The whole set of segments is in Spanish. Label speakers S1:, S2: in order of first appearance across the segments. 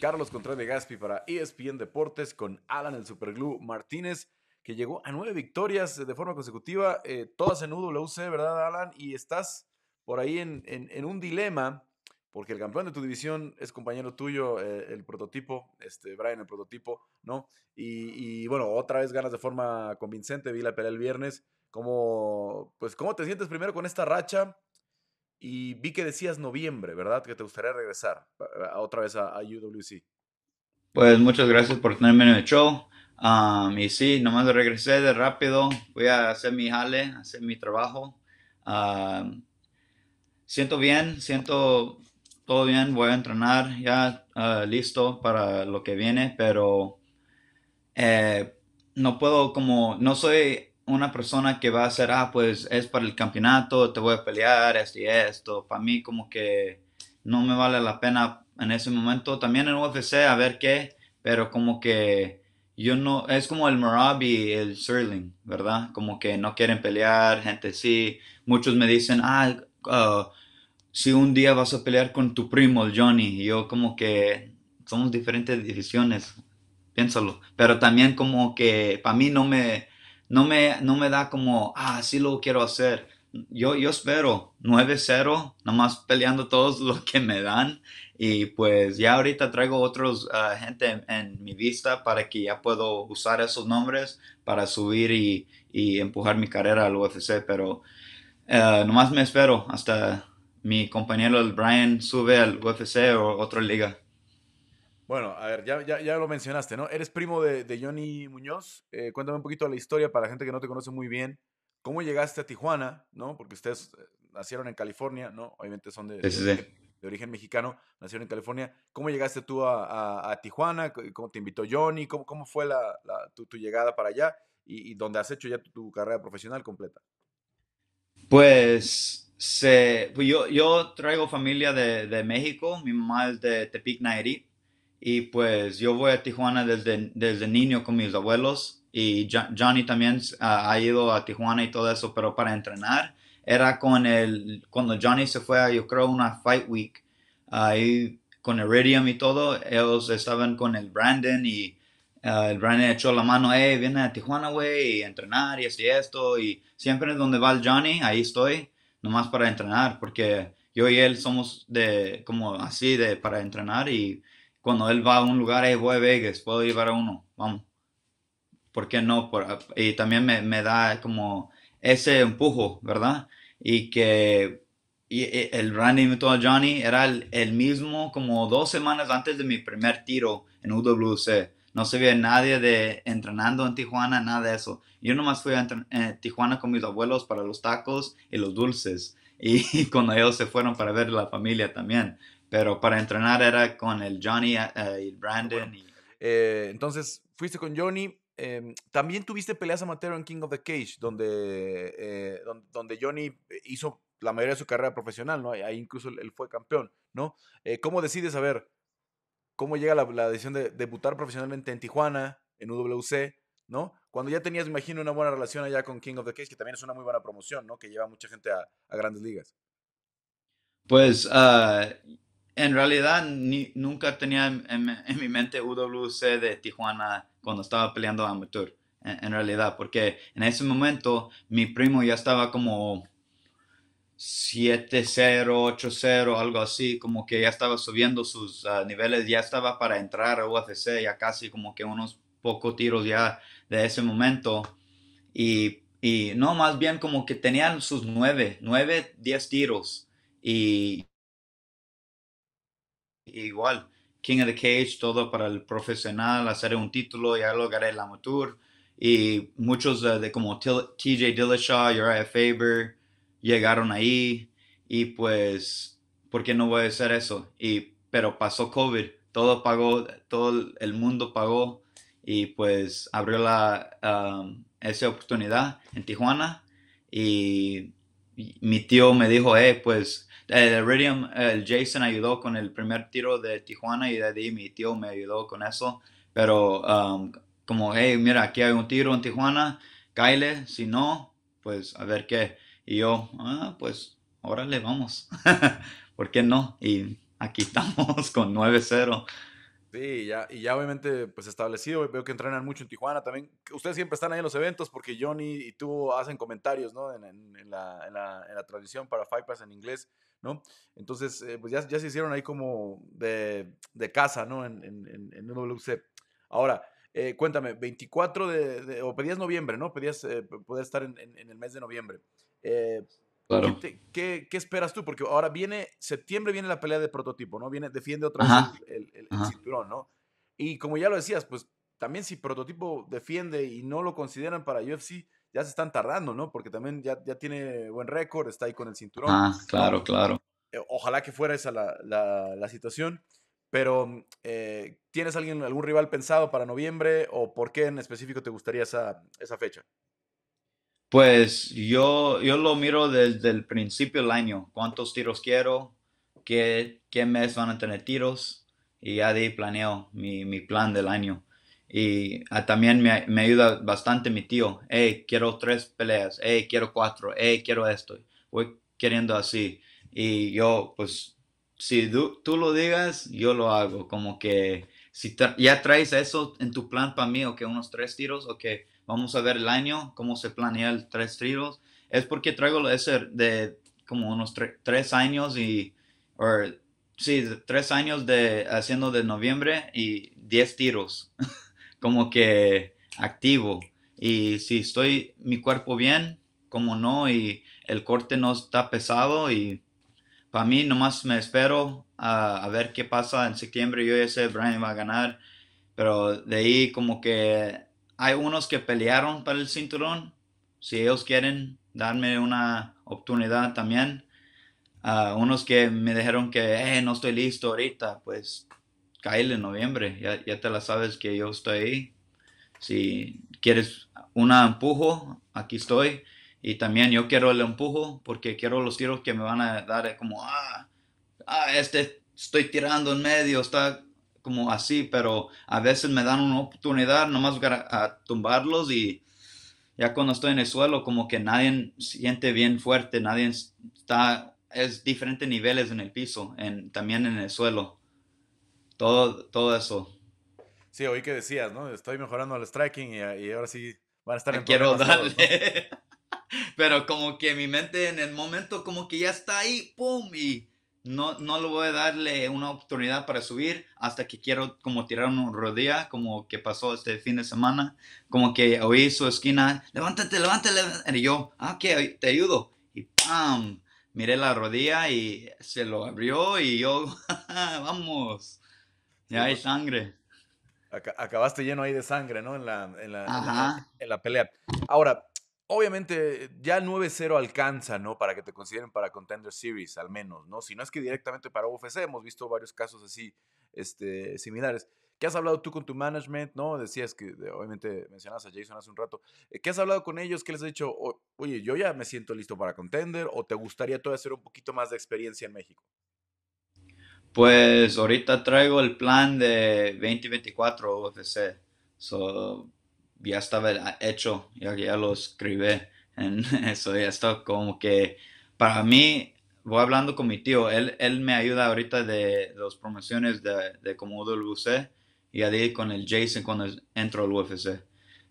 S1: Carlos Contreras de Gaspi para ESPN Deportes con Alan el Superglue Martínez, que llegó a nueve victorias de forma consecutiva, eh, todas en UWC, ¿verdad, Alan? Y estás por ahí en, un dilema, porque el campeón de tu división es compañero tuyo, eh, el prototipo, este, Brian, el prototipo, ¿no? Y, bueno, otra vez ganas de forma convincente, Vila la el viernes. ¿Cómo, pues, ¿Cómo te sientes primero con esta racha? Y vi que decías noviembre, ¿verdad? Que te gustaría regresar otra vez a, UWC.
S2: Pues muchas gracias por tenerme en el show. Ah, y sí, nomás regresé de rápido. Voy a hacer mi jale, hacer mi trabajo. Ah, siento bien, siento todo bien. Voy a entrenar ya ah, listo para lo que viene, pero eh, no puedo como, no soy una persona que va a ser, ah, pues es para el campeonato, te voy a pelear, esto y esto. Para mí como que no me vale la pena en ese momento. También en UFC, a ver qué, pero como que yo no, es como el Marabi y el Sterling ¿verdad? Como que no quieren pelear, gente sí. Muchos me dicen, ah, ah si un día vas a pelear con tu primo, el Johnny. Y yo como que somos diferentes divisiones, piénsalo. Pero también como que para mí no me no me, no me da como, ah, sí lo quiero hacer. Yo, yo espero 9-0, nomás peleando todos los que me dan. Y pues ya ahorita traigo otros ah, gente en, mi vista para que ya puedo usar esos nombres para subir y, empujar mi carrera al UFC. Pero eh, nomás me espero hasta mi compañero el Brian sube al UFC o otra liga.
S1: Bueno, a ver, ya, lo mencionaste, ¿no? Eres primo de, de Johnny Muñoz. Eh, cuéntame un poquito la historia para la gente que no te conoce muy bien. ¿Cómo llegaste a Tijuana, no? Porque ustedes eh, nacieron en California, ¿no? Obviamente son de, de, origen mexicano, nacieron en California. ¿Cómo llegaste tú a, Tijuana? ¿Cómo te invitó Johnny? ¿Cómo, fue tu, llegada para allá? Y, dónde has hecho ya tu, carrera profesional completa.
S2: Pues, se, pues, yo, yo, traigo familia de, de, México. Mi mamá es de Tepic, Nayarit. Y pues yo voy a Tijuana desde, desde niño con mis abuelos y Johnny también ha ido a Tijuana y todo eso, pero para entrenar era con el, cuando Johnny se fue a, yo creo, una Fight Week, ahí con Iridium y todo, ellos estaban con el Brandon y ah, el Brandon echó la mano, eh viene a Tijuana, güey, entrenar y así esto. Y siempre donde va el Johnny, ahí estoy, nomás para entrenar, porque yo y él somos de, como así, de para entrenar y cuando él va a un lugar, ahí voy a Vegas, puedo llevar a uno, vamos. ¿Por qué no? y también me, da como ese empujo, ¿verdad? Y que el Randy invitó a Johnny era el, mismo como dos semanas antes de mi primer tiro en UWC. No se veía nadie de entrenando en Tijuana, nada de eso. Yo nomás fui a eh, Tijuana con mis abuelos para los tacos y los dulces. Y, y cuando ellos se fueron para ver la familia también pero para entrenar era con el Johnny
S1: eh, y y Brandon. Eh, entonces, fuiste con Johnny. Em, también tuviste peleas amateur en King of the Cage, donde, eh, donde, Johnny hizo la mayoría de su carrera profesional, ¿no? Ahí incluso él fue campeón, ¿no? ¿Cómo decides, a ver, cómo llega la, decisión de debutar profesionalmente en Tijuana, en UWC, ¿no? Cuando ya tenías, imagino, una buena relación allá con King of the Cage, que también es una muy buena promoción, ¿no? Que lleva mucha gente a, a grandes
S2: ligas. Pues ah, en realidad ni, nunca tenía en, mi mente UWC de Tijuana cuando estaba peleando amateur, en, realidad, porque en ese momento mi primo ya estaba como 7-0, 8-0, algo así, como que ya estaba subiendo sus ah, niveles, ya estaba para entrar a UFC, ya casi como que unos pocos tiros ya de ese momento. Y, y no, más bien como que tenían sus 9, 9, 10 tiros. Y igual, King of the Cage, todo para el profesional, hacer un título, ya lograré la amateur. Y muchos de como TJ Dillashaw, Uriah Faber, llegaron ahí y pues, ¿por qué no voy a hacer eso? Y, pero pasó COVID, todo pagó, todo el mundo pagó y pues abrió la, um, esa oportunidad en Tijuana y mi tío me dijo, eh, pues el eh, el Jason ayudó con el primer tiro de Tijuana y de ahí mi tío me ayudó con eso. Pero um, como, hey, mira, aquí hay un tiro en Tijuana, Kyle, si no, pues a ver qué. Y yo, ah, pues órale, vamos. ¿Por qué no? Y aquí estamos con 9-0.
S1: Sí, ya, y ya obviamente pues establecido, veo que entrenan mucho en Tijuana también. Ustedes siempre están ahí en los eventos porque Johnny y tú hacen comentarios, ¿no? En, en, en, la, en la, tradición para Fight en inglés, ¿no? Entonces, eh, pues ya, se hicieron ahí como de, casa, ¿no? En, en, WC. Ahora, eh, cuéntame, 24 de, de, o pedías noviembre, ¿no? Pedías eh, poder estar en, el mes de noviembre. ¿Qué, esperas tú? Porque ahora viene, septiembre viene la pelea de prototipo, ¿no? Viene, defiende otra vez el, cinturón, ¿no? Y como ya lo decías, pues también si prototipo defiende y no lo consideran para UFC, ya se están tardando, ¿no? Porque también ya, ya tiene buen récord, está ahí con el cinturón. Ah, claro, claro. Eh, ojalá que fuera esa la, la, situación. Pero, mm, eh, ¿tienes alguien, algún rival pensado para noviembre o por qué en específico te gustaría esa, esa fecha?
S2: Pues yo, yo lo miro desde el principio del año, cuántos tiros quiero, qué, qué mes van a tener tiros y ya de planeo mi, plan del año. Y ah, también me, ayuda bastante mi tío, hey, quiero tres peleas, hey, quiero cuatro, hey, quiero esto. Voy queriendo así. Y yo, pues, si tú, lo digas, yo lo hago. Como que si ya traes eso en tu plan para mí, o que unos tres tiros, o que vamos a ver el año, cómo se planea el tres tiros. Es porque traigo ese de como unos tres años y, sí, tres años de haciendo de noviembre y diez tiros, como que activo. Y si estoy mi cuerpo bien, como no, y el corte no está pesado y para mí nomás me espero a, a, ver qué pasa en septiembre. Yo ya sé, Brian va a ganar, pero de ahí como que hay unos que pelearon para el cinturón. Si ellos quieren darme una oportunidad también. a ah, unos que me dijeron que eh, no estoy listo ahorita, pues cae en noviembre. Ya, te la sabes que yo estoy ahí. Si quieres un empujo, aquí estoy. Y también yo quiero el empujo porque quiero los tiros que me van a dar como, ah, ah este estoy tirando en medio, está como así, pero a veces me dan una oportunidad nomás a tumbarlos y ya cuando estoy en el suelo como que nadie siente bien fuerte, nadie está, es diferente niveles en el piso, en, también en el suelo, todo,
S1: todo eso. Sí, oí que decías, ¿no? Estoy mejorando el striking y, ahora sí van a estar ah, Quiero darle. pero como que mi mente en el momento como que ya
S2: está ahí, ¡pum! Y no, no le voy a darle una oportunidad para subir hasta que quiero como tirar una rodilla, como que pasó este fin de semana, como que oí su esquina, levántate, levántate, y yo, ah, que te ayudo, y ¡pam! Miré la rodilla y se lo abrió y yo, vamos, ya hay
S1: sangre. Acabaste lleno ahí de sangre, ¿no? en la, en la pelea. Ahora, obviamente ya 9-0 alcanza, ¿no? Para que te consideren para Contender Series, al menos, ¿no? Si no es que directamente para UFC, hemos visto varios casos así, este, similares. ¿Qué has hablado tú con tu management, no? Decías que, obviamente, mencionabas a Jason hace un rato. Eh, ¿Qué has hablado con ellos? ¿Qué les has dicho? Oye, yo ya me siento listo para Contender, ¿o te gustaría todavía hacer un poquito más de experiencia en México?
S2: Pues ahorita traigo el plan de 2024 UFC. So, ya estaba hecho, ya, ya lo escribí. En eso ya está como que para mí, voy hablando con mi tío, él, él me ayuda ahorita de, las promociones de, de como WC y ahí con el Jason cuando entro al UFC.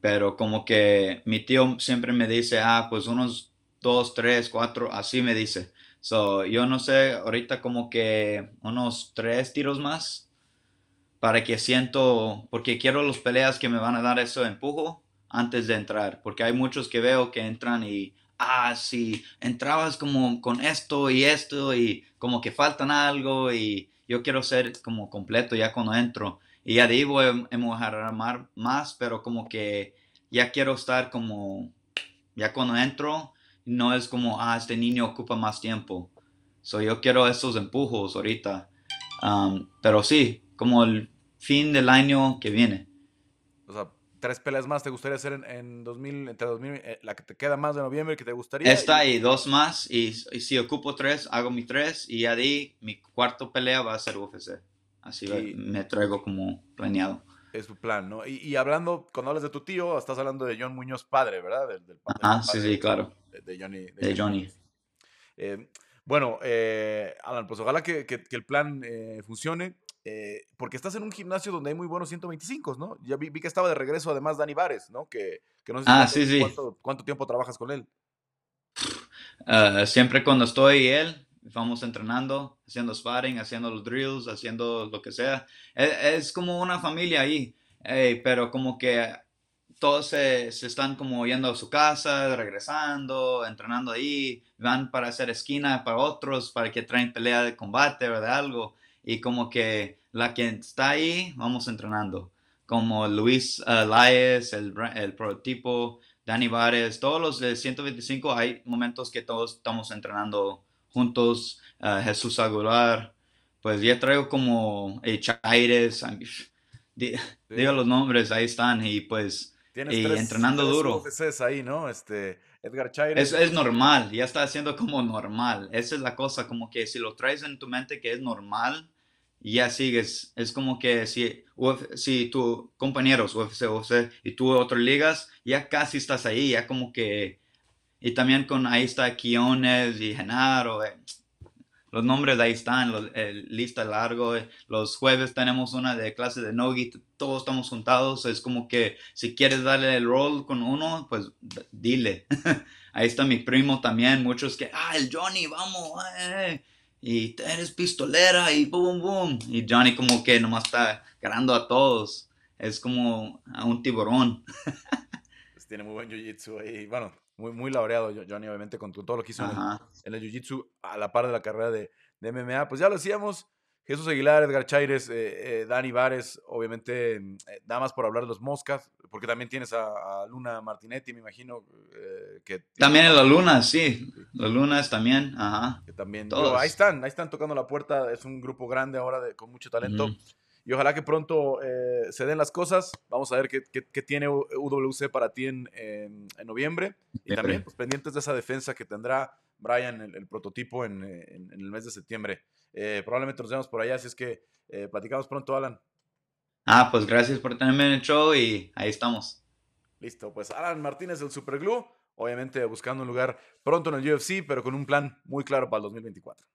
S2: Pero como que mi tío siempre me dice, ah, pues unos dos, tres, cuatro, así me dice. yo no sé, ahorita como que unos tres tiros más para que siento, porque quiero las peleas que me van a dar ese empujo antes de entrar, porque hay muchos que veo que entran y, ah, sí, entrabas como con esto y esto y como que faltan algo y yo quiero ser como completo ya cuando entro. Y ya digo hemos em, más, pero como que ya quiero estar como, ya cuando entro, no es como, ah, este niño ocupa más tiempo. So yo quiero esos empujos ahorita. pero sí, como el fin del año que viene.
S1: O sea, tres peleas más te gustaría hacer en, 2000, entre 2000, eh, la que te queda más de noviembre que te gustaría. Esta y, dos más,
S2: y, si ocupo
S1: tres, hago mis tres, y ya di, mi cuarto pelea va a ser UFC. Así me
S2: traigo como planeado.
S1: Es tu plan, ¿no? Y, hablando, cuando hablas de tu tío, estás hablando de John Muñoz padre, ¿verdad? Del, ah, sí, sí, claro. De, Johnny. De, Johnny. Eh, bueno, eh, Alan, pues ojalá que el plan funcione eh, porque estás en un gimnasio donde hay muy buenos 125, ¿no? Ya vi, vi que estaba de regreso además Dani Vares, ¿no? Que, no sé ah, sí, sí. Cuánto, tiempo trabajas con él.
S2: Ah, siempre cuando estoy y él, vamos entrenando, haciendo sparring, haciendo los drills, haciendo lo que sea. E-, es, como una familia ahí, pero como que todos se, se, están como yendo a su casa, regresando, entrenando ahí, van para hacer esquina para otros, para que traen pelea de combate o de algo y como que la que está ahí, vamos entrenando. Como Luis uh, el, prototipo, Dani Vares, todos los de 125, hay momentos que todos estamos entrenando juntos. Eh, Jesús Aguilar, pues ya traigo como Chaires, digo los nombres, ahí están, y pues entrenando duro.
S1: es ahí, ¿no? Este, Edgar Chaires. Es, es normal, ya está
S2: haciendo como normal. Esa es la cosa, como que si lo traes en tu mente que es normal, y ya sigues. Es como que si, si tu compañeros UFC, UFC y tú otras ligas, ya casi estás ahí, ya como que... Y también con ahí está Kiones y Genaro. Eh, los nombres ahí están, los, lista largo. Eh, los jueves tenemos una de clase de Nogi, todos estamos juntados. Es como que si quieres darle el rol con uno, pues dile. ahí está mi primo también, muchos que, ah, el Johnny, vamos. Eh, y eres pistolera y boom, boom. boom Y Johnny como que nomás está ganando a todos. Es como a un
S1: tiburón. Pues tiene muy buen jiu-jitsu Bueno, muy, muy laureado Johnny, obviamente, con todo lo que hizo en el, jiu-jitsu a la par de la carrera de, de MMA. Pues ya lo hacíamos. Jesús Aguilar, Edgar Chaires, eh, eh, Dani Vares, obviamente, eh, nada más por hablar de los Moscas, porque también tienes a, Luna Martinetti, me imagino. Eh, que También a la Luna,
S2: sí. Los Lunas también, ajá. Que
S1: también, Todos. ahí están, ahí están tocando la puerta. Es un grupo grande ahora con mucho talento. Y ojalá que pronto se den las cosas. Vamos a ver qué, tiene UWC para ti en, en noviembre. Y también pues, pendientes de esa defensa que tendrá Brian el, prototipo eh, en, el mes de septiembre. Eh, probablemente nos vemos por allá, así es que eh, platicamos pronto, Alan.
S2: Ah, pues gracias por tenerme en el show y ahí estamos.
S1: Listo, pues Alan Martínez del Superglue, obviamente buscando un lugar pronto en el UFC, pero con un plan muy claro para el 2024.